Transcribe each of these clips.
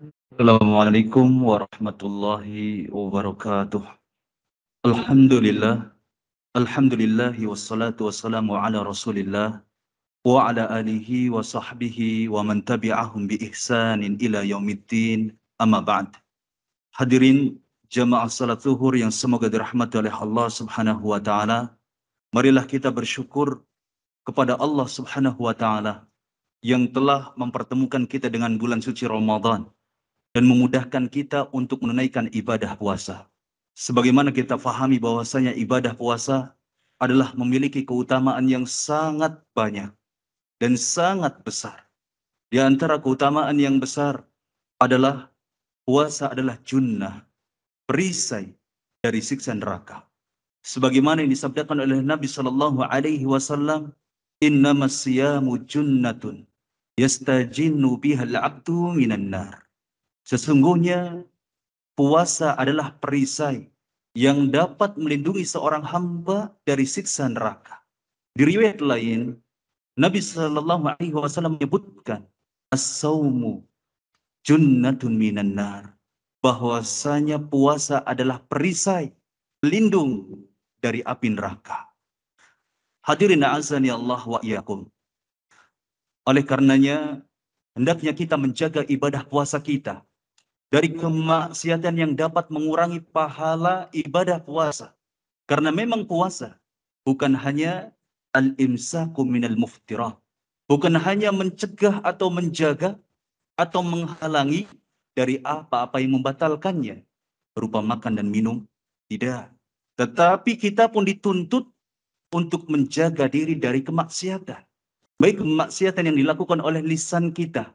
Assalamualaikum warahmatullahi wabarakatuh. Alhamdulillah. Alhamdulillahi wassalatu wassalamu ala rasulillah wa ala alihi wa sahbihi wa man tabi'ahum bi ihsanin ila yaumiddin amma ba'd. Hadirin jamaah salat zuhur yang semoga dirahmati oleh Allah subhanahu wa ta'ala. Marilah kita bersyukur kepada Allah subhanahu wa ta'ala yang telah mempertemukan kita dengan bulan suci Ramadan dan memudahkan kita untuk menunaikan ibadah puasa. Sebagaimana kita fahami bahwasanya ibadah puasa adalah memiliki keutamaan yang sangat banyak dan sangat besar. Di antara keutamaan yang besar adalah puasa adalah junnah, perisai dari siksa neraka. Sebagaimana yang disabdakan oleh Nabi Shallallahu Alaihi Wasallam, Inna masyamu junnatun yastajinu bihal abdu minan nar. Sesungguhnya puasa adalah perisai yang dapat melindungi seorang hamba dari siksa neraka. Di riwayat lain, Nabi Shallallahu Alaihi Wasallam menyebutkan asaumu junnatun minan nar bahwasanya puasa adalah perisai pelindung dari api neraka. Hadirin azani Allah wa iyakum. Oleh karenanya, hendaknya kita menjaga ibadah puasa kita dari kemaksiatan yang dapat mengurangi pahala ibadah puasa. Karena memang puasa bukan hanya al-imsaku minal muftirah. Bukan hanya mencegah atau menjaga atau menghalangi dari apa-apa yang membatalkannya. Berupa makan dan minum. Tidak. Tetapi kita pun dituntut untuk menjaga diri dari kemaksiatan. Baik kemaksiatan yang dilakukan oleh lisan kita,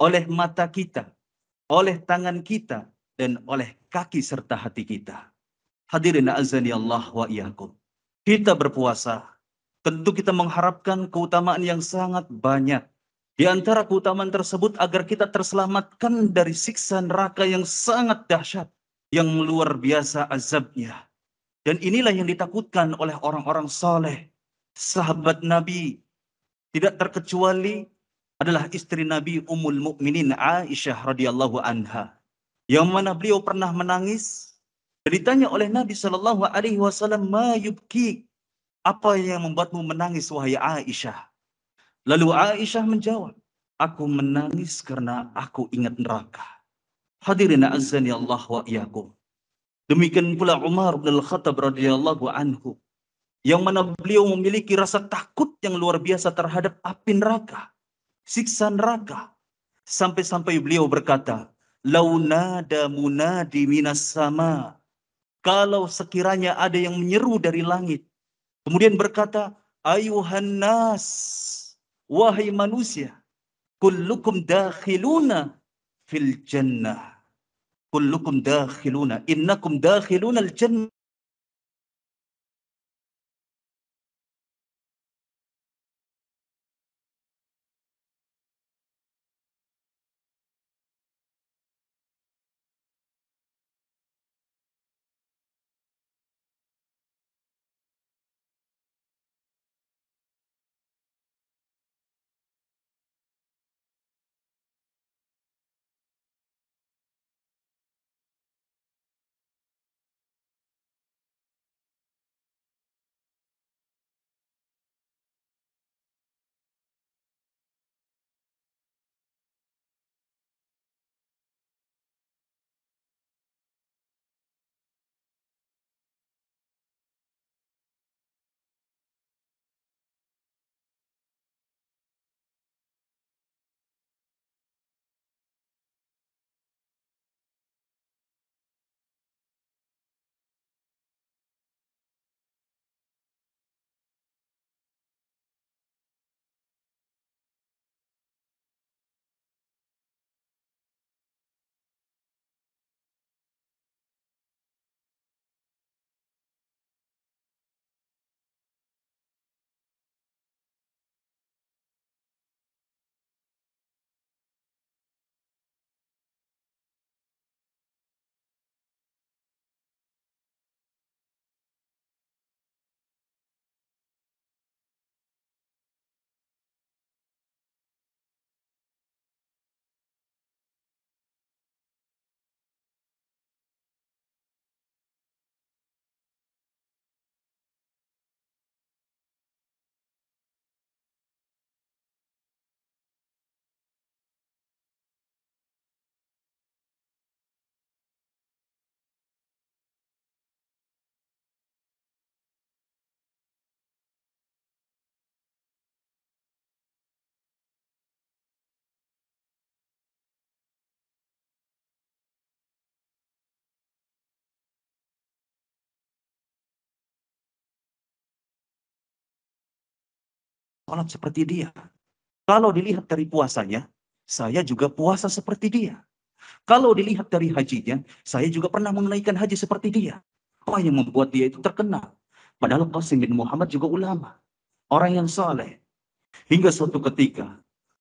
oleh mata kita, oleh tangan kita, dan oleh kaki serta hati kita. Hadirin azani ya Allah wa iyakum. Kita berpuasa, tentu kita mengharapkan keutamaan yang sangat banyak. Di antara keutamaan tersebut agar kita terselamatkan dari siksa neraka yang sangat dahsyat, yang luar biasa azabnya. Dan inilah yang ditakutkan oleh orang-orang soleh, sahabat Nabi, tidak terkecuali adalah istri Nabi Ummul Mukminin Aisyah radhiyallahu anha yang mana beliau pernah menangis dan ditanya oleh Nabi sallallahu alaihi wasallam ma yubki apa yang membuatmu menangis wahai Aisyah lalu Aisyah menjawab aku menangis karena aku ingat neraka hadirin azan ya Allah wa iyyakum demikian pula Umar bin Al-Khattab radhiyallahu anhu yang mana beliau memiliki rasa takut yang luar biasa terhadap api neraka siksa neraka. Sampai-sampai beliau berkata, Launada munadi minas sama. Kalau sekiranya ada yang menyeru dari langit. Kemudian berkata, Ayuhan nas, wahai manusia, kullukum dakhiluna fil jannah. Kullukum dakhiluna, innakum dakhiluna al jannah. sholat seperti dia. Kalau dilihat dari puasanya, saya juga puasa seperti dia. Kalau dilihat dari hajinya, saya juga pernah menunaikan haji seperti dia. Apa yang membuat dia itu terkenal? Padahal Qasim bin Muhammad juga ulama. Orang yang soleh. Hingga suatu ketika,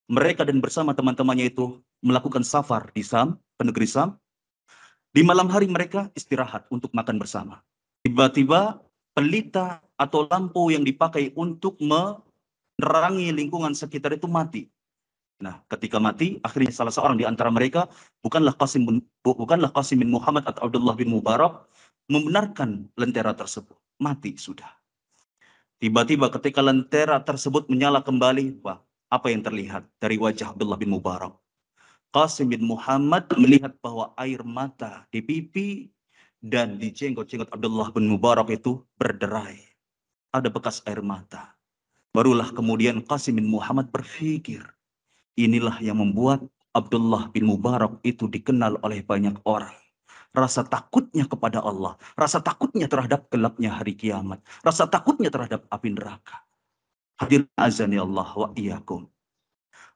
mereka dan bersama teman-temannya itu melakukan safar di Sam, penegeri Sam. Di malam hari mereka istirahat untuk makan bersama. Tiba-tiba pelita atau lampu yang dipakai untuk me nerangi lingkungan sekitar itu mati. Nah, ketika mati, akhirnya salah seorang di antara mereka bukanlah Qasim bin, bukanlah Qasim bin Muhammad atau Abdullah bin Mubarak membenarkan lentera tersebut. Mati sudah. Tiba-tiba ketika lentera tersebut menyala kembali, wah, apa yang terlihat dari wajah Abdullah bin Mubarak? Qasim bin Muhammad melihat bahwa air mata di pipi dan di jenggot-jenggot Abdullah bin Mubarak itu berderai. Ada bekas air mata. Barulah kemudian Qasim bin Muhammad berpikir, inilah yang membuat Abdullah bin Mubarak itu dikenal oleh banyak orang. Rasa takutnya kepada Allah, rasa takutnya terhadap gelapnya hari kiamat, rasa takutnya terhadap api neraka. Hadir azani ya Allah wa iyakum.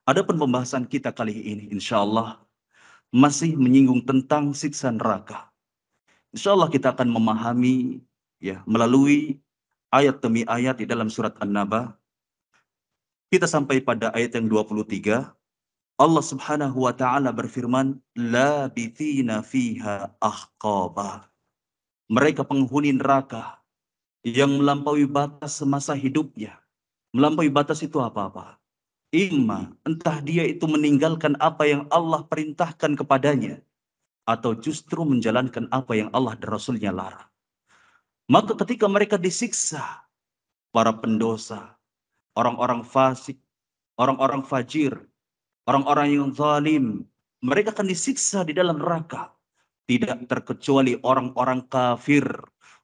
Adapun pembahasan kita kali ini insya Allah masih menyinggung tentang siksa neraka. Insya Allah kita akan memahami ya melalui ayat demi ayat di dalam surat An-Naba kita sampai pada ayat yang 23. Allah Subhanahu wa taala berfirman, "Labithina fiha ahqaba." Mereka penghuni neraka yang melampaui batas semasa hidupnya. Melampaui batas itu apa-apa? Ima, entah dia itu meninggalkan apa yang Allah perintahkan kepadanya atau justru menjalankan apa yang Allah dan Rasulnya larang. Maka ketika mereka disiksa, para pendosa, orang-orang fasik, orang-orang fajir, orang-orang yang zalim. Mereka akan disiksa di dalam neraka. Tidak terkecuali orang-orang kafir,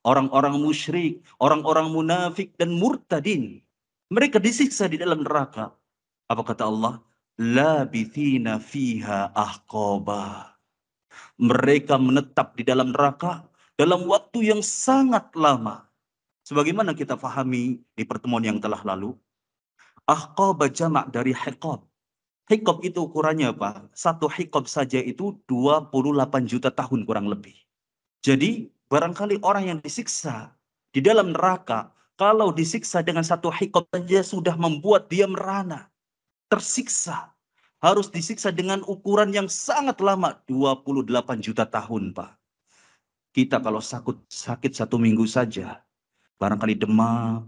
orang-orang musyrik, orang-orang munafik dan murtadin. Mereka disiksa di dalam neraka. Apa kata Allah? Labithina fiha ahqaba. Mereka menetap di dalam neraka dalam waktu yang sangat lama. Sebagaimana kita fahami di pertemuan yang telah lalu, Ahqaba jamak dari hiqab. Hiqab itu ukurannya apa? Satu hiqab saja itu 28 juta tahun kurang lebih. Jadi barangkali orang yang disiksa di dalam neraka, kalau disiksa dengan satu hiqab saja sudah membuat dia merana, tersiksa. Harus disiksa dengan ukuran yang sangat lama, 28 juta tahun Pak. Kita kalau sakit, sakit satu minggu saja, barangkali demam,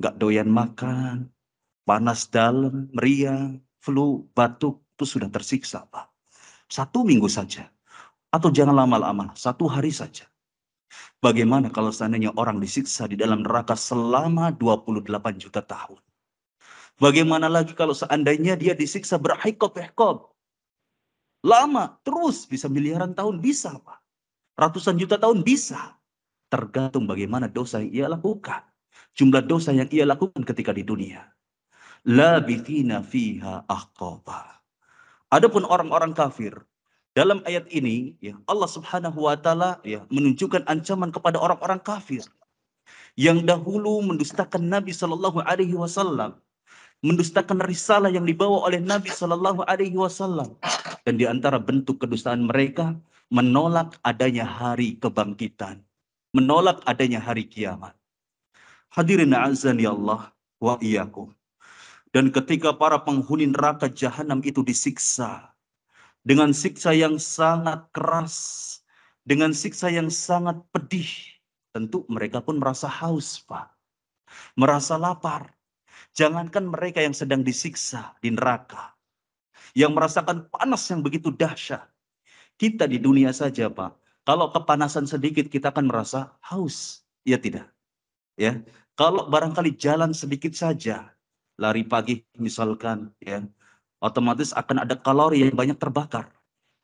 nggak doyan makan, panas dalam, meriang, flu, batuk, itu sudah tersiksa, Pak. Satu minggu saja. Atau jangan lama-lama, satu hari saja. Bagaimana kalau seandainya orang disiksa di dalam neraka selama 28 juta tahun? Bagaimana lagi kalau seandainya dia disiksa berhaikot hikop Lama, terus, bisa miliaran tahun, bisa Pak. Ratusan juta tahun, bisa. Tergantung bagaimana dosa yang ia lakukan. Jumlah dosa yang ia lakukan ketika di dunia labithina fiha ahqaba. Adapun orang-orang kafir dalam ayat ini ya Allah Subhanahu wa taala ya menunjukkan ancaman kepada orang-orang kafir yang dahulu mendustakan Nabi Shallallahu alaihi wasallam mendustakan risalah yang dibawa oleh Nabi Shallallahu alaihi wasallam dan di antara bentuk kedustaan mereka menolak adanya hari kebangkitan menolak adanya hari kiamat hadirin azan ya Allah wa iyyakum dan ketika para penghuni neraka jahanam itu disiksa dengan siksa yang sangat keras, dengan siksa yang sangat pedih, tentu mereka pun merasa haus, Pak. Merasa lapar. Jangankan mereka yang sedang disiksa di neraka, yang merasakan panas yang begitu dahsyat. Kita di dunia saja, Pak. Kalau kepanasan sedikit kita akan merasa haus, ya tidak? Ya. Kalau barangkali jalan sedikit saja, lari pagi misalkan ya otomatis akan ada kalori yang banyak terbakar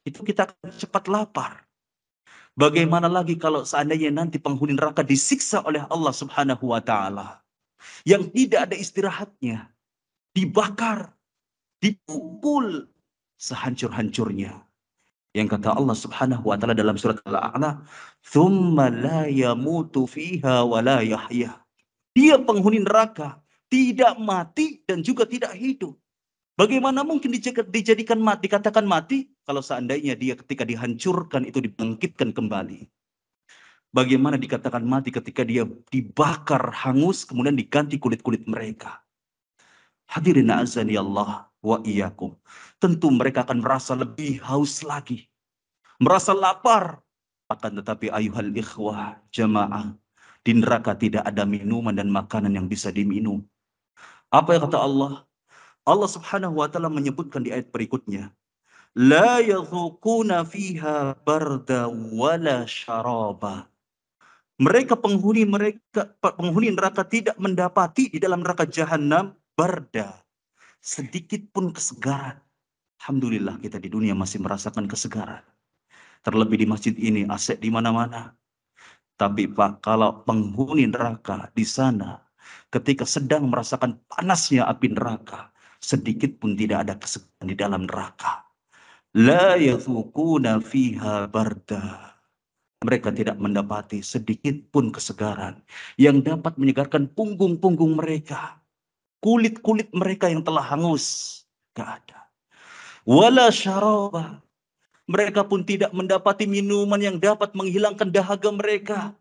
itu kita akan cepat lapar bagaimana lagi kalau seandainya nanti penghuni neraka disiksa oleh Allah Subhanahu wa taala yang tidak ada istirahatnya dibakar dipukul sehancur-hancurnya yang kata Allah Subhanahu wa taala dalam surat Al-A'la, "Tsumma la yamutu fiha wa la yahya." Dia penghuni neraka tidak mati dan juga tidak hidup. Bagaimana mungkin dijadikan mati, dikatakan mati kalau seandainya dia ketika dihancurkan itu dibangkitkan kembali. Bagaimana dikatakan mati ketika dia dibakar hangus kemudian diganti kulit-kulit mereka. Hadirin azani ya Allah wa iyyakum. Tentu mereka akan merasa lebih haus lagi. Merasa lapar. Akan tetapi ayuhal ikhwah jamaah. Di neraka tidak ada minuman dan makanan yang bisa diminum apa yang kata Allah? Allah Subhanahu wa taala menyebutkan di ayat berikutnya, la yadhuquna fiha barda wala syaraba. Mereka penghuni mereka penghuni neraka tidak mendapati di dalam neraka jahanam barda sedikit pun kesegaran. Alhamdulillah kita di dunia masih merasakan kesegaran. Terlebih di masjid ini, aset di mana-mana. Tapi Pak, kalau penghuni neraka di sana Ketika sedang merasakan panasnya api neraka, sedikit pun tidak ada kesegaran di dalam neraka. La yathukuna fiha barda. Mereka tidak mendapati sedikit pun kesegaran yang dapat menyegarkan punggung-punggung mereka. Kulit-kulit mereka yang telah hangus. Tidak ada. Wala Mereka pun tidak mendapati minuman yang dapat menghilangkan dahaga mereka.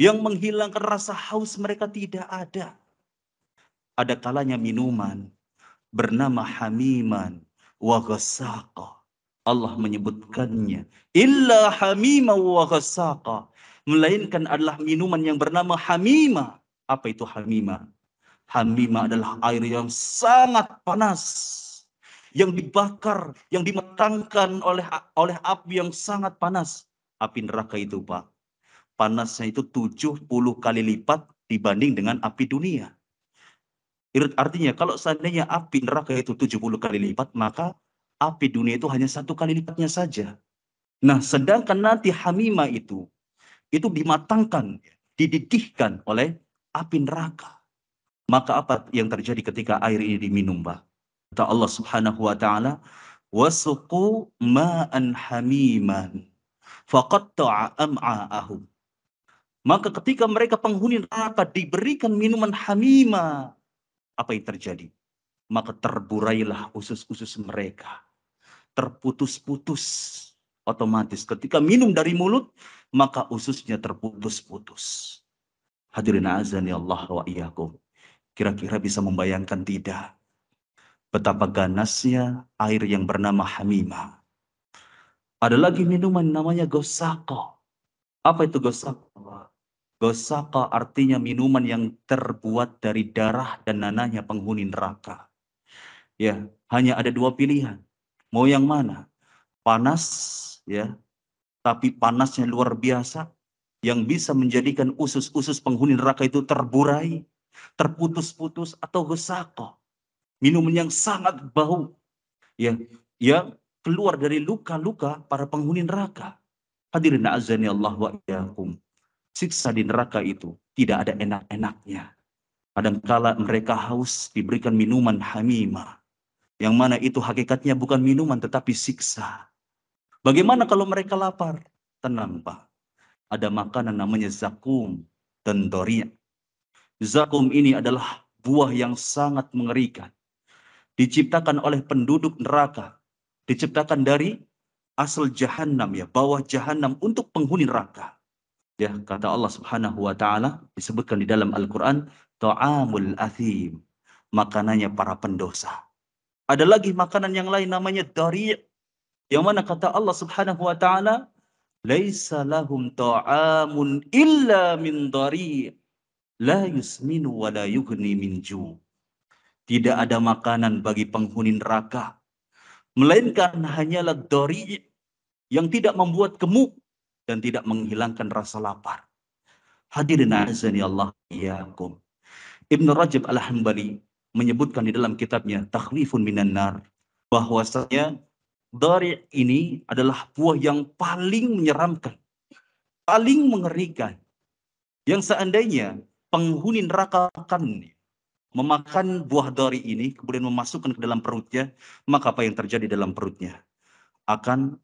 Yang menghilangkan rasa haus mereka tidak ada. Ada kalanya minuman bernama hamiman wa ghasaqa. Allah menyebutkannya. Illa hamima wa ghasaqa. Melainkan adalah minuman yang bernama hamima. Apa itu hamima? Hamima adalah air yang sangat panas yang dibakar, yang dimatangkan oleh oleh api yang sangat panas. Api neraka itu, Pak panasnya itu 70 kali lipat dibanding dengan api dunia. Artinya kalau seandainya api neraka itu 70 kali lipat, maka api dunia itu hanya satu kali lipatnya saja. Nah, sedangkan nanti Hamimah itu, itu dimatangkan, dididihkan oleh api neraka. Maka apa yang terjadi ketika air ini diminum, Pak? Kata Allah Subhanahu wa taala, "Wasuqu ma'an hamiman faqatta'a am'a'ahum." Maka ketika mereka penghuni neraka diberikan minuman hamima, apa yang terjadi? Maka terburailah usus-usus mereka. Terputus-putus. Otomatis ketika minum dari mulut, maka ususnya terputus-putus. Hadirin azan ya Allah wa iyyakum. Kira-kira bisa membayangkan tidak? Betapa ganasnya air yang bernama hamima. Ada lagi minuman namanya gosako. Apa itu gosako? Gosaka artinya minuman yang terbuat dari darah dan nanahnya penghuni neraka. Ya, hanya ada dua pilihan. Mau yang mana? Panas, ya. Tapi panasnya luar biasa yang bisa menjadikan usus-usus penghuni neraka itu terburai, terputus-putus atau gosaka. Minuman yang sangat bau. Ya, yang keluar dari luka-luka para penghuni neraka. Hadirin azani Allah wa iyyakum siksa di neraka itu tidak ada enak-enaknya. Kadangkala mereka haus diberikan minuman hamimah. Yang mana itu hakikatnya bukan minuman tetapi siksa. Bagaimana kalau mereka lapar? Tenang Pak. Ada makanan namanya zakum dan doria. Zakum ini adalah buah yang sangat mengerikan. Diciptakan oleh penduduk neraka. Diciptakan dari asal jahanam ya, bawah jahanam untuk penghuni neraka. Ya, kata Allah Subhanahu wa taala disebutkan di dalam Al-Qur'an ta'amul athim, makanannya para pendosa. Ada lagi makanan yang lain namanya dari' yang mana kata Allah Subhanahu wa taala laisa lahum ta'amun illa min dari' la yusminu wa la yughni min ju'. Tidak ada makanan bagi penghuni neraka melainkan hanyalah dari' yang tidak membuat gemuk dan tidak menghilangkan rasa lapar. Hadirin azani Allah iyakum. Ibn Rajab Al-Hambali menyebutkan di dalam kitabnya Takhwifun minan nar bahwasanya dari ini adalah buah yang paling menyeramkan, paling mengerikan. Yang seandainya penghuni neraka akan memakan buah dari ini kemudian memasukkan ke dalam perutnya, maka apa yang terjadi dalam perutnya? Akan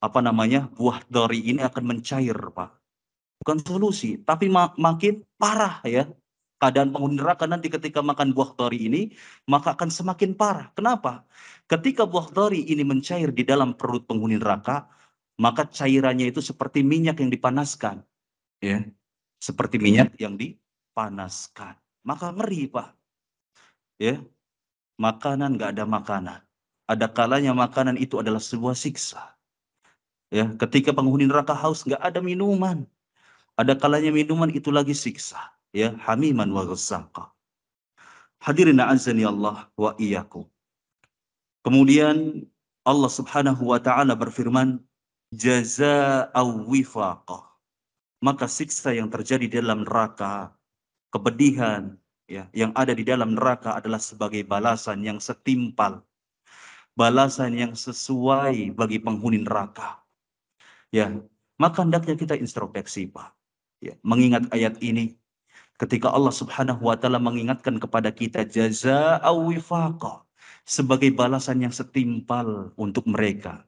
apa namanya buah dari ini akan mencair pak bukan solusi tapi mak makin parah ya keadaan penghuni neraka nanti ketika makan buah dari ini maka akan semakin parah kenapa ketika buah dari ini mencair di dalam perut penghuni neraka maka cairannya itu seperti minyak yang dipanaskan ya seperti minyak yang dipanaskan maka ngeri pak ya makanan nggak ada makanan ada kalanya makanan itu adalah sebuah siksa Ya, ketika penghuni neraka haus nggak ada minuman. Ada kalanya minuman itu lagi siksa, ya, hamiman wa ghasaqa. Hadirin azani Allah wa iyyakum. Kemudian Allah Subhanahu wa taala berfirman, jaza awifaka. Maka siksa yang terjadi dalam neraka, kepedihan ya, yang ada di dalam neraka adalah sebagai balasan yang setimpal. Balasan yang sesuai bagi penghuni neraka. Ya, maka hendaknya kita introspeksi, Pak. Ya, mengingat ayat ini ketika Allah Subhanahu wa taala mengingatkan kepada kita jaza awifaka sebagai balasan yang setimpal untuk mereka.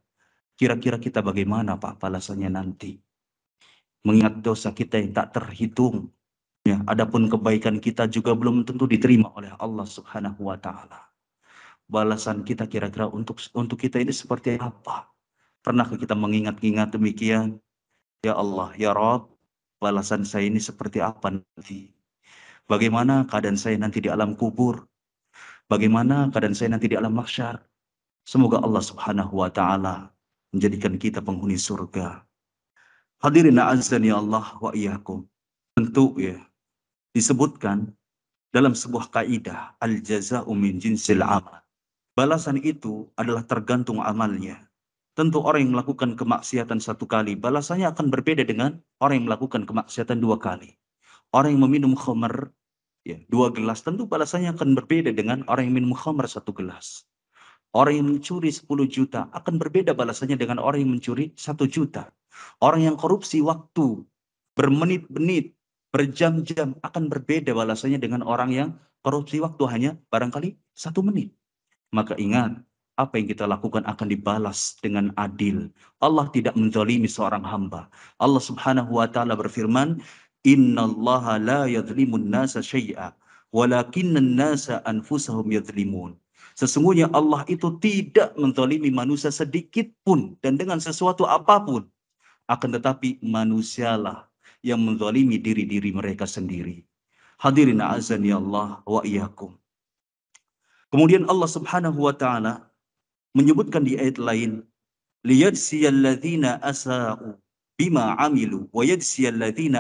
Kira-kira kita bagaimana Pak balasannya nanti? Mengingat dosa kita yang tak terhitung. Ya, adapun kebaikan kita juga belum tentu diterima oleh Allah Subhanahu wa taala. Balasan kita kira-kira untuk untuk kita ini seperti apa? Pernahkah kita mengingat-ingat demikian? Ya Allah, ya Rob, balasan saya ini seperti apa nanti? Bagaimana keadaan saya nanti di alam kubur? Bagaimana keadaan saya nanti di alam mahsyar? Semoga Allah subhanahu wa ta'ala menjadikan kita penghuni surga. Hadirin azan ya Allah wa iyyakum. Tentu ya, disebutkan dalam sebuah kaidah al-jaza'u min jinsil amal. Balasan itu adalah tergantung amalnya. Tentu orang yang melakukan kemaksiatan satu kali, balasannya akan berbeda dengan orang yang melakukan kemaksiatan dua kali. Orang yang meminum khamar ya, dua gelas, tentu balasannya akan berbeda dengan orang yang minum khamar satu gelas. Orang yang mencuri 10 juta akan berbeda balasannya dengan orang yang mencuri satu juta. Orang yang korupsi waktu bermenit-menit, berjam-jam akan berbeda balasannya dengan orang yang korupsi waktu hanya barangkali satu menit. Maka ingat, apa yang kita lakukan akan dibalas dengan adil. Allah tidak menzalimi seorang hamba. Allah Subhanahu wa taala berfirman, "Innallaha la yadlimun nasa syai'a, walakinnan nasa anfusahum yadlimun Sesungguhnya Allah itu tidak menzalimi manusia sedikit pun dan dengan sesuatu apapun. Akan tetapi manusialah yang menzalimi diri-diri mereka sendiri. Hadirin azan ya Allah wa Kemudian Allah Subhanahu wa taala menyebutkan di ayat lain asa'u bima amilu wa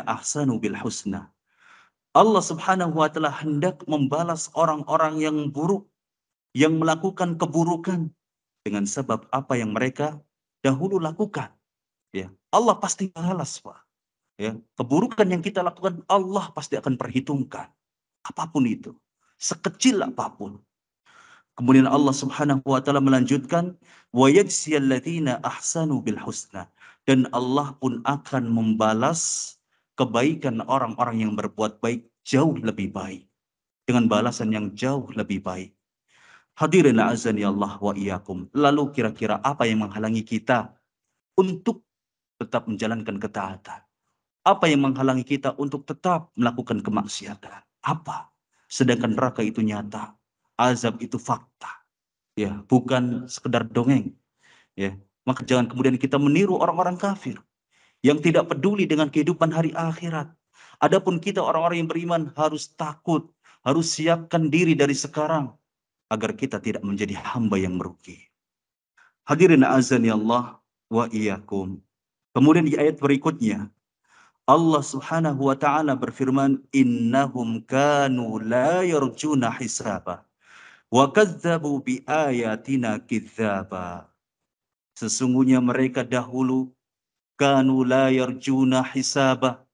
ahsanu bil husna. Allah Subhanahu wa taala hendak membalas orang-orang yang buruk yang melakukan keburukan dengan sebab apa yang mereka dahulu lakukan. Ya, Allah pasti balas, Pak. Ya, keburukan yang kita lakukan Allah pasti akan perhitungkan. Apapun itu, sekecil apapun. Kemudian Allah Subhanahu wa taala melanjutkan wa yajziyalladzina ahsanu bil husna dan Allah pun akan membalas kebaikan orang-orang yang berbuat baik jauh lebih baik dengan balasan yang jauh lebih baik. Hadirin azan ya Allah wa iyakum. Lalu kira-kira apa yang menghalangi kita untuk tetap menjalankan ketaatan? Apa yang menghalangi kita untuk tetap melakukan kemaksiatan? Apa? Sedangkan neraka itu nyata azab itu fakta. Ya, bukan sekedar dongeng. Ya, maka jangan kemudian kita meniru orang-orang kafir yang tidak peduli dengan kehidupan hari akhirat. Adapun kita orang-orang yang beriman harus takut, harus siapkan diri dari sekarang agar kita tidak menjadi hamba yang merugi. Hadirin azan ya Allah wa iyyakum. Kemudian di ayat berikutnya Allah Subhanahu wa taala berfirman innahum kanu la yarjuna hisaba. Wa kadzabu bi ayatina kidzaba Sesungguhnya mereka dahulu kanu la yarjuna hisabah.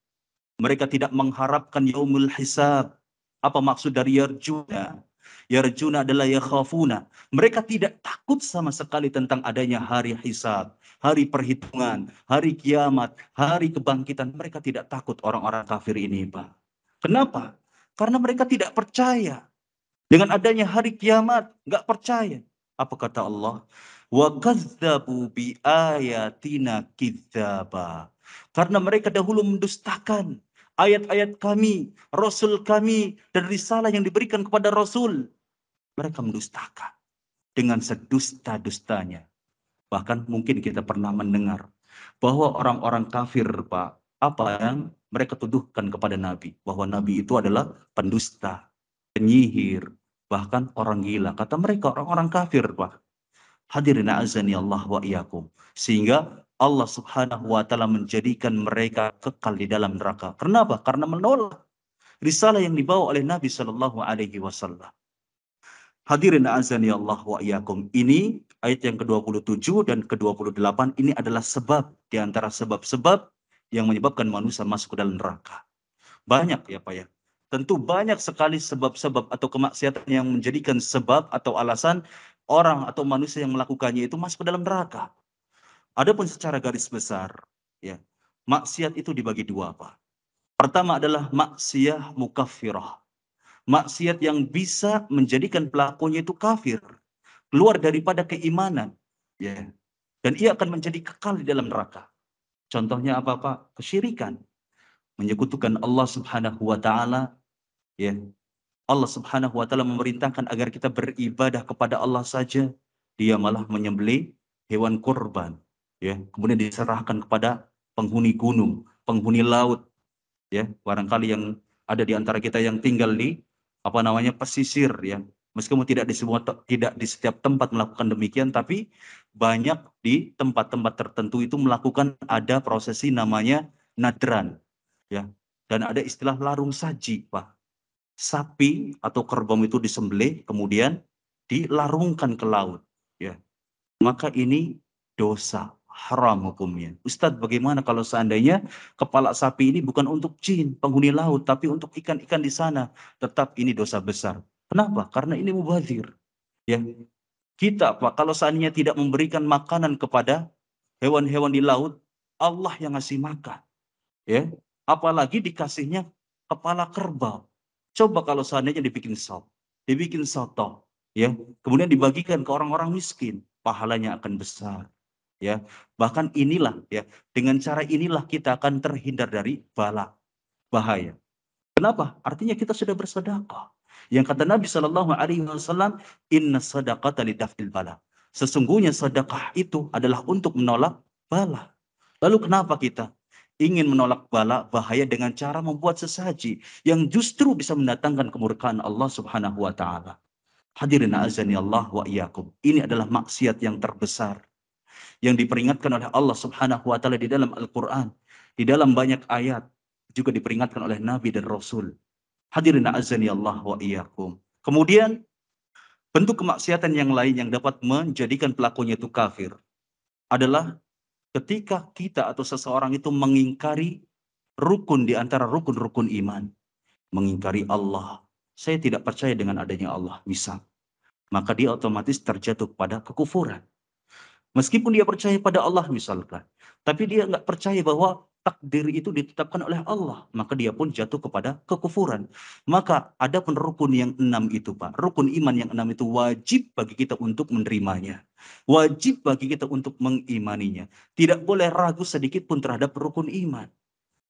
Mereka tidak mengharapkan yaumul hisab. Apa maksud dari yarjuna? Yarjuna adalah yakhafuna. Mereka tidak takut sama sekali tentang adanya hari hisab, hari perhitungan, hari kiamat, hari kebangkitan. Mereka tidak takut orang-orang kafir ini, Pak. Kenapa? Karena mereka tidak percaya dengan adanya hari kiamat, nggak percaya. Apa kata Allah? Wa kazzabu bi ayatina kizzaba. Karena mereka dahulu mendustakan ayat-ayat kami, rasul kami, dan risalah yang diberikan kepada rasul. Mereka mendustakan dengan sedusta-dustanya. Bahkan mungkin kita pernah mendengar bahwa orang-orang kafir, Pak, apa yang mereka tuduhkan kepada Nabi? Bahwa Nabi itu adalah pendusta, penyihir, bahkan orang gila. Kata mereka orang-orang kafir, Pak. Hadirin azani Allah wa iyyakum. Sehingga Allah Subhanahu wa taala menjadikan mereka kekal di dalam neraka. Kenapa? Karena menolak risalah yang dibawa oleh Nabi Shallallahu alaihi wasallam. Hadirin azani Allah wa iyyakum. Ini ayat yang ke-27 dan ke-28 ini adalah sebab di antara sebab-sebab yang menyebabkan manusia masuk ke dalam neraka. Banyak ya Pak ya. Tentu banyak sekali sebab-sebab atau kemaksiatan yang menjadikan sebab atau alasan orang atau manusia yang melakukannya itu masuk ke dalam neraka. Adapun secara garis besar, ya, maksiat itu dibagi dua, Pak. Pertama adalah maksiat mukafirah, Maksiat yang bisa menjadikan pelakunya itu kafir, keluar daripada keimanan, ya. Dan ia akan menjadi kekal di dalam neraka. Contohnya apa, Pak? Kesyirikan, menyekutukan Allah Subhanahu wa taala Ya. Allah Subhanahu wa taala memerintahkan agar kita beribadah kepada Allah saja. Dia malah menyembelih hewan kurban, ya. Kemudian diserahkan kepada penghuni gunung, penghuni laut, ya. Barangkali yang ada di antara kita yang tinggal di apa namanya pesisir ya. Meskipun tidak di semua tidak di setiap tempat melakukan demikian, tapi banyak di tempat-tempat tertentu itu melakukan ada prosesi namanya nadran, ya. Dan ada istilah larung saji, Pak sapi atau kerbau itu disembelih kemudian dilarungkan ke laut ya maka ini dosa haram hukumnya. Ustadz bagaimana kalau seandainya kepala sapi ini bukan untuk jin, penghuni laut, tapi untuk ikan-ikan di sana. Tetap ini dosa besar. Kenapa? Karena ini mubazir. Ya. Kita Pak, kalau seandainya tidak memberikan makanan kepada hewan-hewan di laut, Allah yang ngasih makan. Ya. Apalagi dikasihnya kepala kerbau. Coba kalau seandainya dibikin sop, dibikin soto, ya, kemudian dibagikan ke orang-orang miskin, pahalanya akan besar. Ya, bahkan inilah ya, dengan cara inilah kita akan terhindar dari bala bahaya. Kenapa? Artinya kita sudah bersedekah. Yang kata Nabi Shallallahu Alaihi Wasallam, inna sedekah tadi lidafil bala. Sesungguhnya sedekah itu adalah untuk menolak bala. Lalu kenapa kita ingin menolak bala bahaya dengan cara membuat sesaji yang justru bisa mendatangkan kemurkaan Allah Subhanahu wa taala. Hadirin azani Allah wa iyyakum. Ini adalah maksiat yang terbesar yang diperingatkan oleh Allah Subhanahu wa taala di dalam Al-Qur'an, di dalam banyak ayat juga diperingatkan oleh nabi dan rasul. Hadirin azani Allah wa iyyakum. Kemudian bentuk kemaksiatan yang lain yang dapat menjadikan pelakunya itu kafir adalah ketika kita atau seseorang itu mengingkari rukun di antara rukun-rukun iman, mengingkari Allah, saya tidak percaya dengan adanya Allah, misal, maka dia otomatis terjatuh pada kekufuran. Meskipun dia percaya pada Allah misalkan, tapi dia nggak percaya bahwa takdir itu ditetapkan oleh Allah, maka dia pun jatuh kepada kekufuran. Maka ada pun rukun yang enam itu, Pak. Rukun iman yang enam itu wajib bagi kita untuk menerimanya. Wajib bagi kita untuk mengimaninya. Tidak boleh ragu sedikit pun terhadap rukun iman.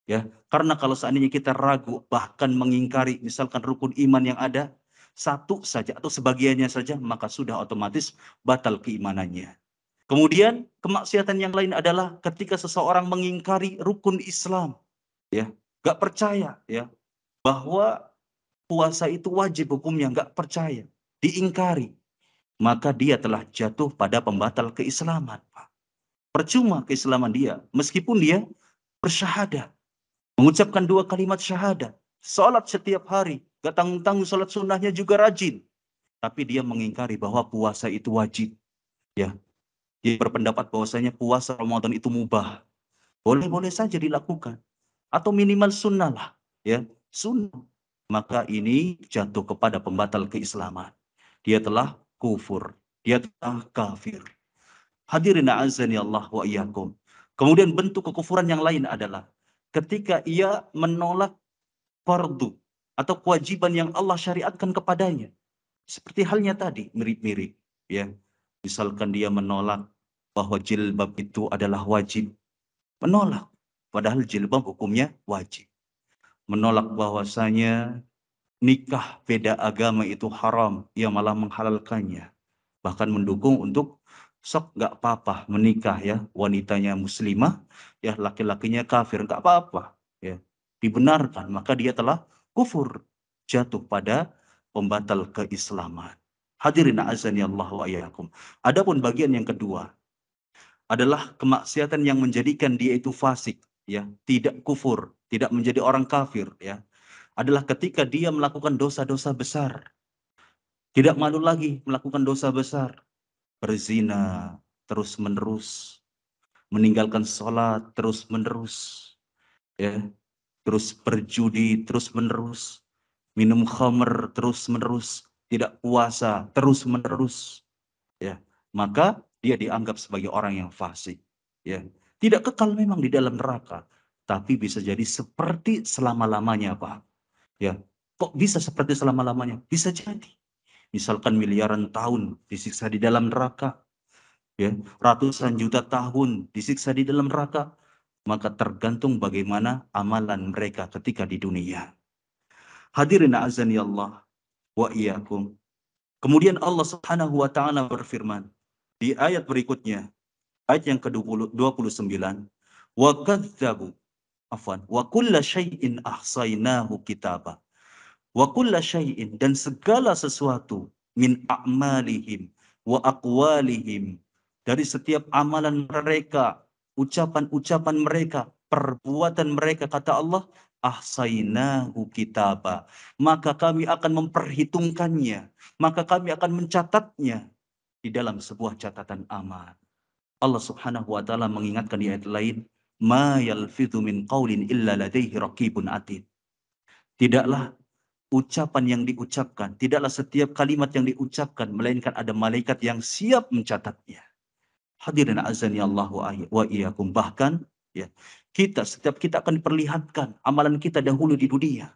Ya, karena kalau seandainya kita ragu bahkan mengingkari misalkan rukun iman yang ada satu saja atau sebagiannya saja maka sudah otomatis batal keimanannya. Kemudian kemaksiatan yang lain adalah ketika seseorang mengingkari rukun Islam, ya, nggak percaya, ya, bahwa puasa itu wajib hukumnya, nggak percaya, diingkari, maka dia telah jatuh pada pembatal keislaman, Pak. Percuma keislaman dia, meskipun dia bersyahadat, mengucapkan dua kalimat syahadat, sholat setiap hari, nggak tanggung-tanggung sholat sunnahnya juga rajin, tapi dia mengingkari bahwa puasa itu wajib, ya dia berpendapat bahwasanya puasa Ramadan itu mubah. Boleh-boleh saja dilakukan. Atau minimal sunnah lah. Ya, sunnah. Maka ini jatuh kepada pembatal keislaman. Dia telah kufur. Dia telah kafir. Hadirin azani Allah wa iyyakum. Kemudian bentuk kekufuran yang lain adalah ketika ia menolak fardu atau kewajiban yang Allah syariatkan kepadanya. Seperti halnya tadi, mirip-mirip. Ya. Misalkan dia menolak bahwa jilbab itu adalah wajib. Menolak. Padahal jilbab hukumnya wajib. Menolak bahwasanya nikah beda agama itu haram. Ia malah menghalalkannya. Bahkan mendukung untuk sok gak apa-apa menikah ya wanitanya muslimah ya laki-lakinya kafir Gak apa-apa ya dibenarkan maka dia telah kufur jatuh pada pembatal keislaman Hadirin azani Allah wa ayyakum. Adapun bagian yang kedua adalah kemaksiatan yang menjadikan dia itu fasik, ya, tidak kufur, tidak menjadi orang kafir, ya. Adalah ketika dia melakukan dosa-dosa besar. Tidak malu lagi melakukan dosa besar. Berzina terus-menerus, meninggalkan sholat terus-menerus, ya, terus berjudi terus-menerus, minum khamer terus-menerus, tidak puasa terus-menerus, ya, maka dia dianggap sebagai orang yang fasik, ya. Tidak kekal memang di dalam neraka, tapi bisa jadi seperti selama-lamanya, Pak. Ya, kok bisa seperti selama-lamanya? Bisa jadi. Misalkan miliaran tahun disiksa di dalam neraka, ya, ratusan juta tahun disiksa di dalam neraka, maka tergantung bagaimana amalan mereka ketika di dunia. Hadirin azan ya Allah, wa iyyakum. Kemudian Allah Subhanahu wa taala berfirman di ayat berikutnya, ayat yang ke-29, wa kadzabu afwan wa kulla syai'in ahsaynahu kitaba. Wa kulla syai'in dan segala sesuatu min a'malihim wa aqwalihim dari setiap amalan mereka, ucapan-ucapan mereka, perbuatan mereka kata Allah ahsainahu kitaba. Maka kami akan memperhitungkannya. Maka kami akan mencatatnya di dalam sebuah catatan amal. Allah subhanahu wa ta'ala mengingatkan di ayat lain, Ma yalfidhu min qaulin illa ladaihi raqibun atid. Tidaklah ucapan yang diucapkan, tidaklah setiap kalimat yang diucapkan, melainkan ada malaikat yang siap mencatatnya. Hadirin azan ya Allah wa iyyakum. Bahkan Ya. Kita setiap kita akan diperlihatkan amalan kita dahulu di dunia.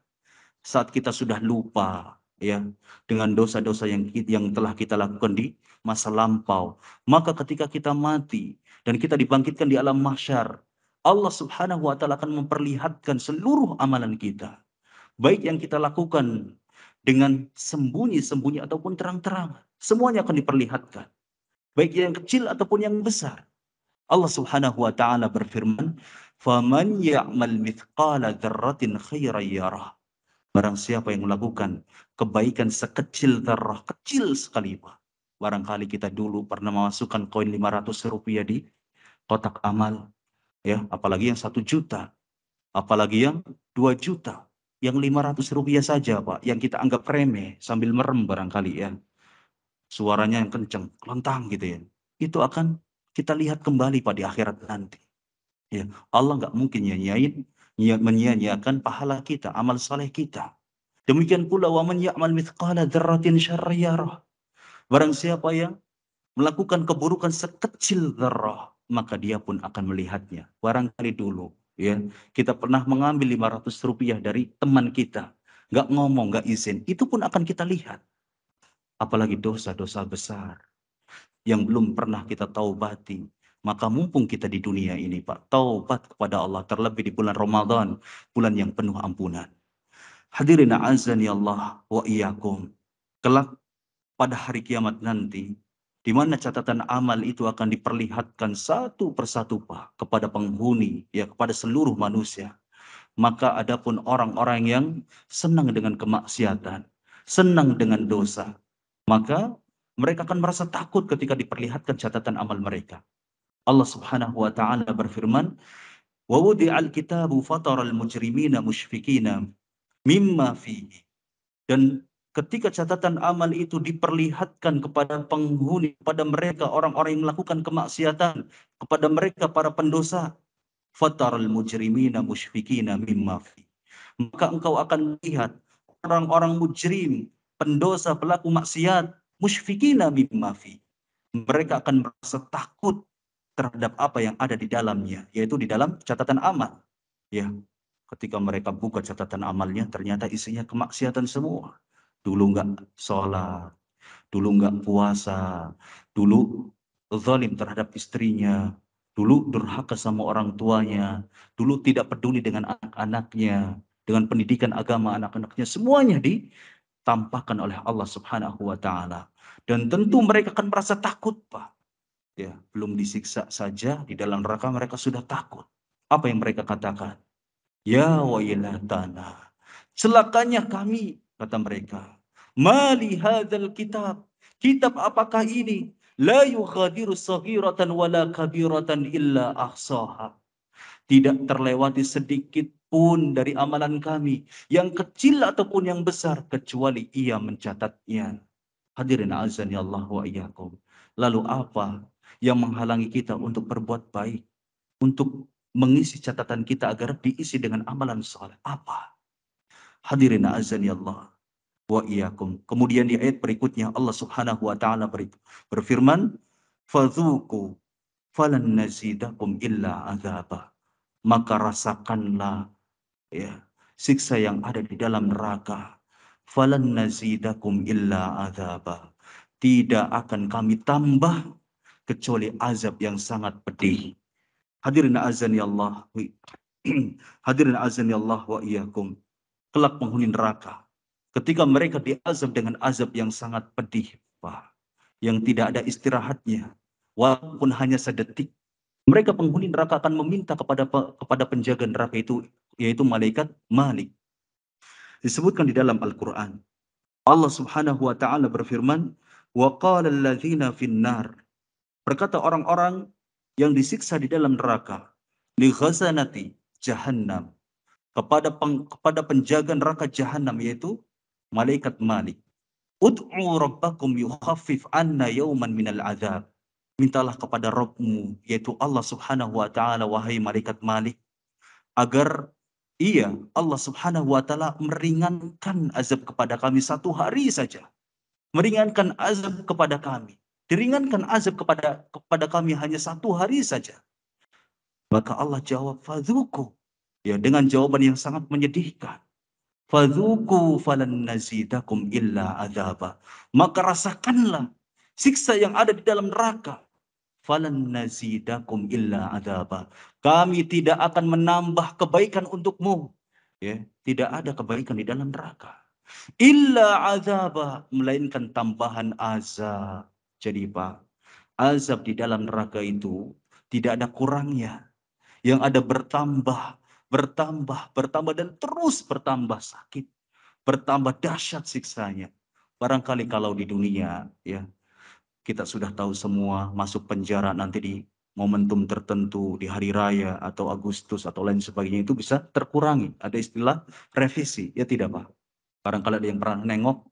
Saat kita sudah lupa ya dengan dosa-dosa yang yang telah kita lakukan di masa lampau. Maka ketika kita mati dan kita dibangkitkan di alam mahsyar, Allah Subhanahu wa taala akan memperlihatkan seluruh amalan kita. Baik yang kita lakukan dengan sembunyi-sembunyi ataupun terang-terangan. Semuanya akan diperlihatkan. Baik yang kecil ataupun yang besar. Allah Subhanahu wa taala berfirman, "Faman ya'mal mithqala dzarratin khairan yarah." Barang siapa yang melakukan kebaikan sekecil darah kecil sekali Pak. Barangkali kita dulu pernah memasukkan koin 500 rupiah di kotak amal. ya Apalagi yang satu juta. Apalagi yang 2 juta. Yang 500 rupiah saja Pak. Yang kita anggap remeh sambil merem barangkali ya. Suaranya yang kenceng, kelentang gitu ya. Itu akan kita lihat kembali pada akhirat nanti. Ya, Allah nggak mungkin nyanyain, menyanyiakan pahala kita, amal saleh kita. Demikian pula waman ya'mal mithqala dzarratin syarriyarah. Barang siapa yang melakukan keburukan sekecil dzarrah, maka dia pun akan melihatnya. Barangkali dulu ya, kita pernah mengambil 500 rupiah dari teman kita, nggak ngomong, nggak izin, itu pun akan kita lihat. Apalagi dosa-dosa besar yang belum pernah kita taubati. Maka mumpung kita di dunia ini Pak, taubat kepada Allah terlebih di bulan Ramadan, bulan yang penuh ampunan. Hadirin azan ya Allah wa iyakum. Kelak pada hari kiamat nanti, di mana catatan amal itu akan diperlihatkan satu persatu Pak kepada penghuni, ya kepada seluruh manusia. Maka adapun orang-orang yang senang dengan kemaksiatan, senang dengan dosa, maka mereka akan merasa takut ketika diperlihatkan catatan amal mereka. Allah Subhanahu wa taala berfirman, "Wa wudi'al kitabu fataral mujrimina musyfikina mimma fihi." Dan ketika catatan amal itu diperlihatkan kepada penghuni, kepada mereka orang-orang yang melakukan kemaksiatan, kepada mereka para pendosa, fataral mujrimina musyfikina mimma fihi. Maka engkau akan lihat orang-orang mujrim, pendosa, pelaku maksiat, musfikina mimma fi. Mereka akan merasa takut terhadap apa yang ada di dalamnya, yaitu di dalam catatan amal. Ya, ketika mereka buka catatan amalnya, ternyata isinya kemaksiatan semua. Dulu nggak sholat, dulu nggak puasa, dulu zalim terhadap istrinya, dulu durhaka sama orang tuanya, dulu tidak peduli dengan anak-anaknya, dengan pendidikan agama anak-anaknya, semuanya ditampakkan oleh Allah Subhanahu wa taala. Dan tentu mereka akan merasa takut, Pak. Ya, belum disiksa saja di dalam neraka mereka sudah takut. Apa yang mereka katakan? Ya wailatana. Celakanya kami, kata mereka. Mali hadal kitab. Kitab apakah ini? La yukhadiru saghiratan wala kabiratan illa ahsaha. Tidak terlewati sedikit pun dari amalan kami, yang kecil ataupun yang besar, kecuali ia mencatatnya. Hadirin azan ya Allah wa iyyakum. Lalu apa yang menghalangi kita untuk berbuat baik, untuk mengisi catatan kita agar diisi dengan amalan soleh? Apa? Hadirin azan ya Allah wa iyyakum. Kemudian di ayat berikutnya Allah Subhanahu wa taala berfirman, fadzuku falan nazidakum illa azaba." Maka rasakanlah ya siksa yang ada di dalam neraka falan nazidakum illa azabah. Tidak akan kami tambah kecuali azab yang sangat pedih. Hadirin azan ya Allah. Hadirin azan ya Allah wa iyakum. Kelak penghuni neraka. Ketika mereka diazab dengan azab yang sangat pedih, Pak, yang tidak ada istirahatnya, walaupun hanya sedetik, mereka penghuni neraka akan meminta kepada kepada penjaga neraka itu yaitu malaikat Malik disebutkan di dalam Al-Quran. Allah subhanahu wa ta'ala berfirman, وَقَالَ الَّذِينَ فِي النَّارِ Berkata orang-orang yang disiksa di dalam neraka, لِغَزَنَةِ jahannam kepada peng, kepada penjaga neraka jahanam yaitu malaikat Malik. Ud'u rabbakum yukhaffif anna yawman minal azab. Mintalah kepada Rabbmu, yaitu Allah subhanahu wa ta'ala, wahai malaikat Malik, agar Iya, Allah Subhanahu wa taala meringankan azab kepada kami satu hari saja. Meringankan azab kepada kami. Diringankan azab kepada kepada kami hanya satu hari saja. Maka Allah jawab, "Fadzuku." Ya, dengan jawaban yang sangat menyedihkan. Fadzuku falan nazidakum illa azaba. Maka rasakanlah siksa yang ada di dalam neraka falan nazidakum illa adaba. Kami tidak akan menambah kebaikan untukmu. Ya, tidak ada kebaikan di dalam neraka. Illa azaba, melainkan tambahan azab. Jadi Pak, azab di dalam neraka itu tidak ada kurangnya. Yang ada bertambah, bertambah, bertambah dan terus bertambah sakit. Bertambah dahsyat siksanya. Barangkali kalau di dunia ya kita sudah tahu semua masuk penjara nanti di momentum tertentu di hari raya atau Agustus atau lain sebagainya itu bisa terkurangi. Ada istilah revisi, ya tidak Pak. Barangkali ada yang pernah nengok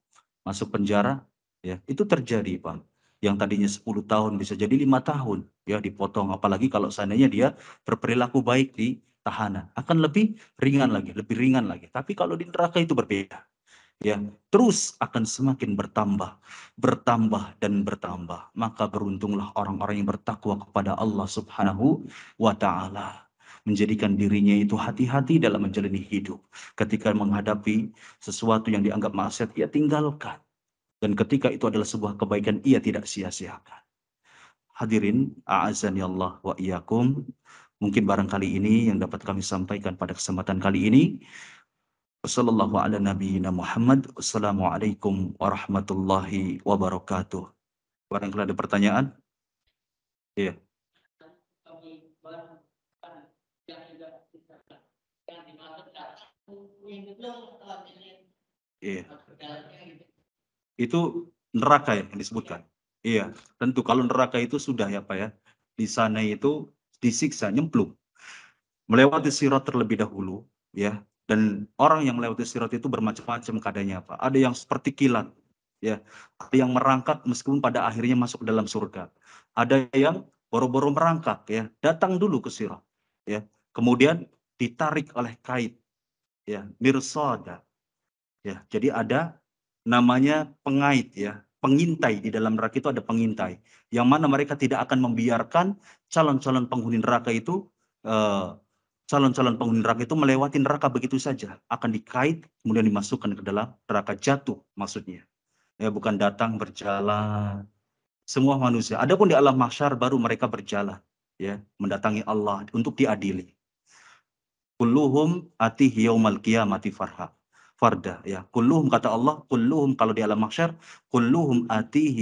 masuk penjara, ya itu terjadi Pak. Yang tadinya 10 tahun bisa jadi lima tahun ya dipotong. Apalagi kalau seandainya dia berperilaku baik di tahanan. Akan lebih ringan lagi, lebih ringan lagi. Tapi kalau di neraka itu berbeda ya terus akan semakin bertambah, bertambah dan bertambah. Maka beruntunglah orang-orang yang bertakwa kepada Allah Subhanahu wa taala. Menjadikan dirinya itu hati-hati dalam menjalani hidup. Ketika menghadapi sesuatu yang dianggap maksiat, ia tinggalkan. Dan ketika itu adalah sebuah kebaikan, ia tidak sia-siakan. Hadirin, a'azani Allah wa iyakum Mungkin barangkali ini yang dapat kami sampaikan pada kesempatan kali ini. Wassallallahu ala nabiyyina Muhammad. Wassalamualaikum warahmatullahi wabarakatuh. Barangkali ada pertanyaan? Iya. Yeah. Iya. Yeah. Itu neraka ya yang disebutkan. Iya, tentu kalau neraka itu sudah ya Pak ya. Di sana itu disiksa nyemplung. Melewati sirat terlebih dahulu ya dan orang yang melewati sirat itu bermacam-macam keadaannya Pak. Ada yang seperti kilat, ya. Ada yang merangkak meskipun pada akhirnya masuk dalam surga. Ada yang boro-boro merangkak ya, datang dulu ke sirat, ya. Kemudian ditarik oleh kait, ya, mirsada. Ya, jadi ada namanya pengait ya, pengintai di dalam neraka itu ada pengintai yang mana mereka tidak akan membiarkan calon-calon penghuni neraka itu uh, calon-calon penghuni neraka itu melewati neraka begitu saja, akan dikait kemudian dimasukkan ke dalam neraka jatuh maksudnya. Ya bukan datang berjalan semua manusia. Adapun di alam mahsyar baru mereka berjalan ya, mendatangi Allah untuk diadili. Kulluhum atih yaumal kiamati farha. Farda ya, kulluhum kata Allah, kulluhum kalau di alam mahsyar, kulluhum atih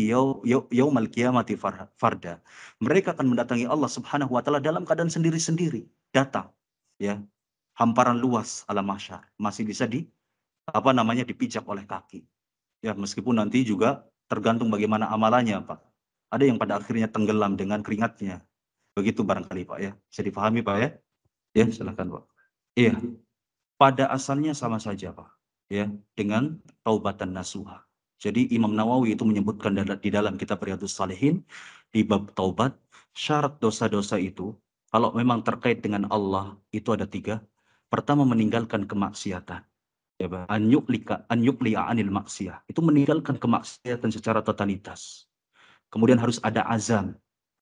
yaumal kiamati farha. Farda. Mereka akan mendatangi Allah Subhanahu wa taala dalam keadaan sendiri-sendiri, datang ya hamparan luas alam masyar masih bisa di apa namanya dipijak oleh kaki ya meskipun nanti juga tergantung bagaimana amalannya pak ada yang pada akhirnya tenggelam dengan keringatnya begitu barangkali pak ya bisa dipahami pak ya ya silahkan pak iya pada asalnya sama saja pak ya dengan taubatan nasuha jadi Imam Nawawi itu menyebutkan di dalam kitab Riyadhus Salihin di bab taubat syarat dosa-dosa itu kalau memang terkait dengan Allah, itu ada tiga. Pertama, meninggalkan kemaksiatan. Ya, Anyuklika, anyuklia anil maksiat Itu meninggalkan kemaksiatan secara totalitas. Kemudian harus ada azam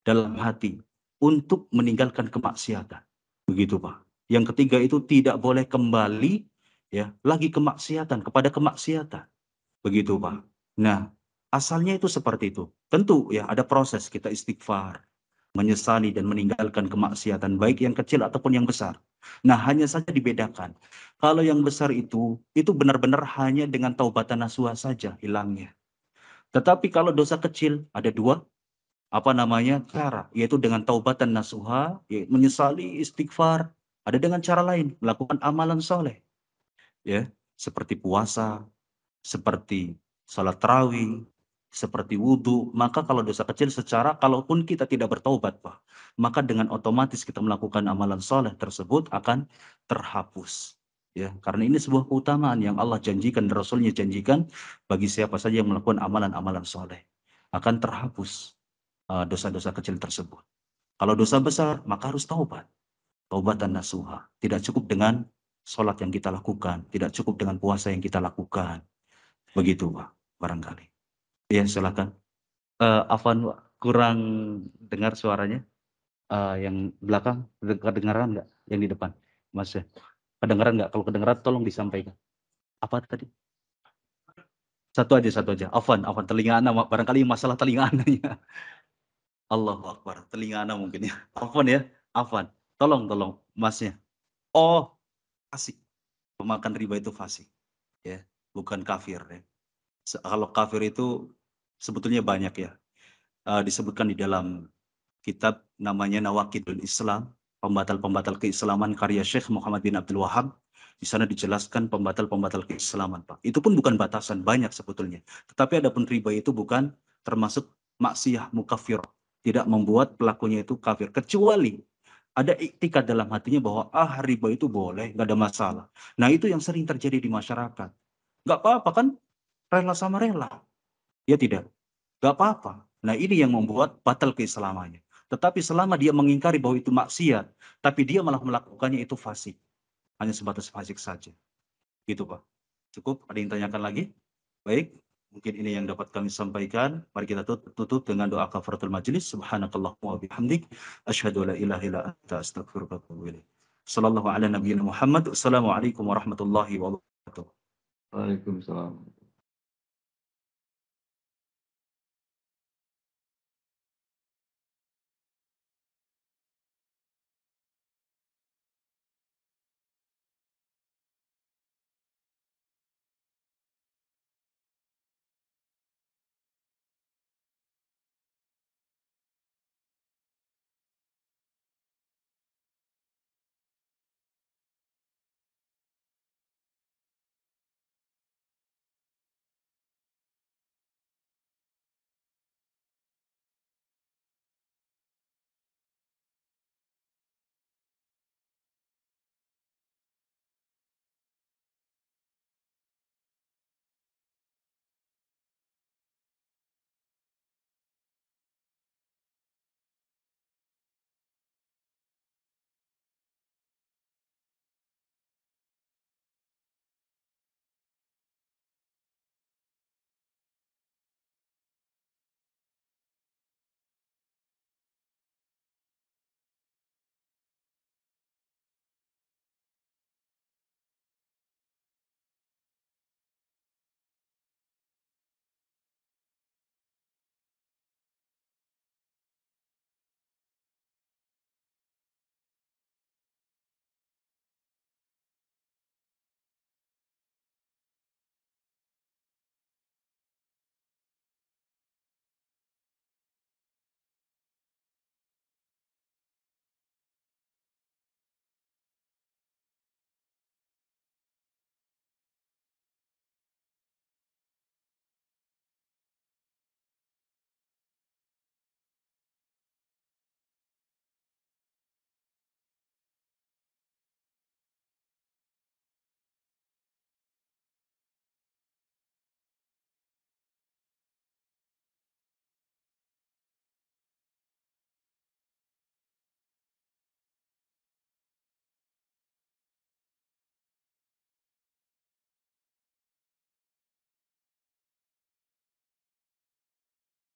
dalam hati untuk meninggalkan kemaksiatan. Begitu Pak. Yang ketiga itu tidak boleh kembali ya lagi kemaksiatan kepada kemaksiatan. Begitu Pak. Nah, asalnya itu seperti itu. Tentu ya ada proses kita istighfar, menyesali dan meninggalkan kemaksiatan baik yang kecil ataupun yang besar. Nah, hanya saja dibedakan. Kalau yang besar itu itu benar-benar hanya dengan taubatan nasuha saja hilangnya. Tetapi kalau dosa kecil ada dua apa namanya cara yaitu dengan taubatan nasuha yaitu menyesali istighfar ada dengan cara lain melakukan amalan soleh ya seperti puasa seperti salat tarawih seperti wudhu, maka kalau dosa kecil secara kalaupun kita tidak bertaubat, Pak, maka dengan otomatis kita melakukan amalan soleh tersebut akan terhapus. Ya, karena ini sebuah keutamaan yang Allah janjikan, Rasulnya janjikan bagi siapa saja yang melakukan amalan-amalan soleh akan terhapus eh, dosa-dosa uh, kecil tersebut. Kalau dosa besar, maka harus taubat. Taubat dan nasuha. Tidak cukup dengan sholat yang kita lakukan. Tidak cukup dengan puasa yang kita lakukan. Begitu, Pak, barangkali. Iya, silakan. Uh, Afan kurang dengar suaranya. Uh, yang belakang Kedengaran nggak? Yang di depan, masih ya. Kedengaran nggak? Kalau kedengaran, tolong disampaikan. Apa tadi? Satu aja, satu aja. Avan, Avan telinga ana, barangkali masalah telinga ya. Allahu Akbar, telinga ana mungkin ya. Avan ya, Avan. Tolong, tolong, Masnya. Oh, asik. Pemakan riba itu fasik. Ya, bukan kafir ya kalau kafir itu sebetulnya banyak ya. Uh, disebutkan di dalam kitab namanya Nawakidul Islam, pembatal-pembatal keislaman karya Syekh Muhammad bin Abdul Wahab. Di sana dijelaskan pembatal-pembatal keislaman, Pak. Itu pun bukan batasan, banyak sebetulnya. Tetapi ada pun riba itu bukan termasuk maksiyah mukafir. Tidak membuat pelakunya itu kafir. Kecuali ada iktikad dalam hatinya bahwa ah riba itu boleh, nggak ada masalah. Nah itu yang sering terjadi di masyarakat. Nggak apa-apa kan rela sama rela. Ya tidak. Gak apa-apa. Nah ini yang membuat batal keislamannya. Tetapi selama dia mengingkari bahwa itu maksiat, tapi dia malah melakukannya itu fasik. Hanya sebatas fasik saja. Gitu Pak. Cukup? Ada yang tanyakan lagi? Baik. Mungkin ini yang dapat kami sampaikan. Mari kita tutup, tutup dengan doa kafaratul majlis. Subhanakallahumma wa bihamdik. Asyhadu la ilaha illa anta astaghfiruka wa Sallallahu ala nabiyina Muhammad. Assalamualaikum warahmatullahi wabarakatuh. Waalaikumsalam.